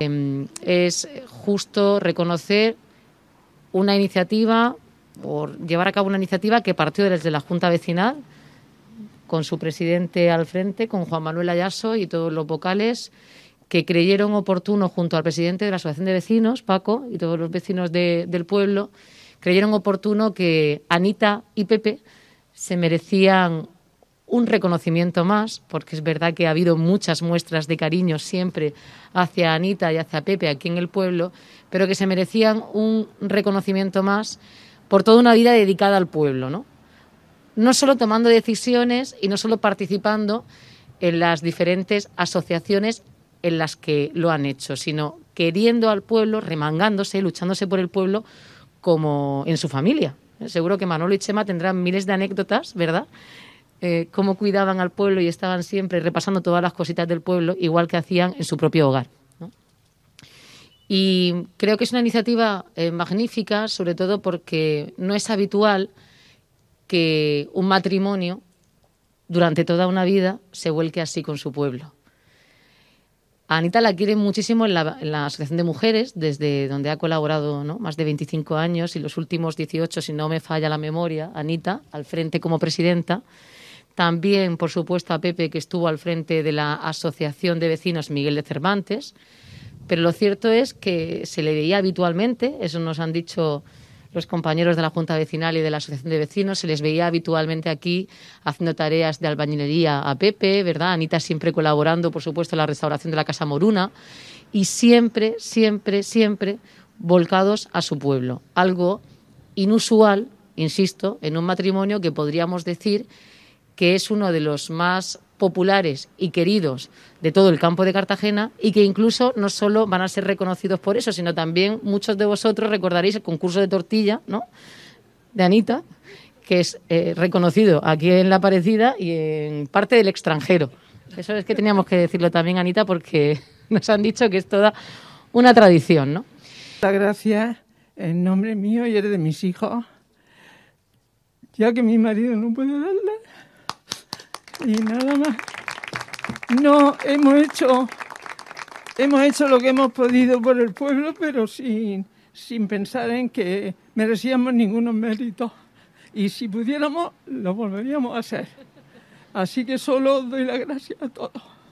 Em, es justo reconocer una iniciativa o llevar a cabo una iniciativa que partió desde la Junta Vecinal, con su presidente al frente, con Juan Manuel Ayaso y todos los vocales, que creyeron oportuno, junto al presidente de la Asociación de Vecinos, Paco, y todos los vecinos del pueblo, creyeron oportuno que Anita y Pepe se merecían un reconocimiento más, porque es verdad que ha habido muchas muestras de cariño siempre hacia Anita y hacia Pepe aquí en el pueblo, pero que se merecían un reconocimiento más por toda una vida dedicada al pueblo, ¿no? No solo tomando decisiones y no solo participando en las diferentes asociaciones en las que lo han hecho, sino queriendo al pueblo, remangándose, luchándose por el pueblo como en su familia. Eh, seguro que Manolo y Chema tendrán miles de anécdotas, ¿verdad? Eh, cómo cuidaban al pueblo y estaban siempre repasando todas las cositas del pueblo, igual que hacían en su propio hogar. Y creo que es una iniciativa eh, magnífica, sobre todo porque no es habitual que un matrimonio durante toda una vida se vuelque así con su pueblo. A Anita la quiere muchísimo en la, Asociación de Mujeres, desde donde ha colaborado ¿no? más de 25 años y los últimos 18, si no me falla la memoria, Anita, al frente como presidenta. También, por supuesto, a Pepe, que estuvo al frente de la Asociación de Vecinos Miguel de Cervantes. Pero lo cierto es que se le veía habitualmente, eso nos han dicho los compañeros de la Junta Vecinal y de la Asociación de Vecinos, se les veía habitualmente aquí haciendo tareas de albañilería a Pepe, ¿verdad? Anita siempre colaborando, por supuesto, en la restauración de la Casa Moruna y siempre, siempre, siempre volcados a su pueblo. Algo inusual, insisto, en un matrimonio que podríamos decir que es uno de los más populares y queridos de todo el campo de Cartagena y que incluso no solo van a ser reconocidos por eso, sino también muchos de vosotros recordaréis el concurso de tortilla, De Anita, que es eh, reconocido aquí en La Parecida y en parte del extranjero. Eso es que teníamos que decirlo también, Anita, porque nos han dicho que es toda una tradición, ¿no? Muchas gracias en nombre mío y el de mis hijos, ya que mi marido no puede darle. Y nada más. No, hemos hecho, hemos hecho lo que hemos podido por el pueblo, pero sin, pensar en que merecíamos ningunos méritos. Y si pudiéramos, lo volveríamos a hacer. Así que solo doy la gracia a todos.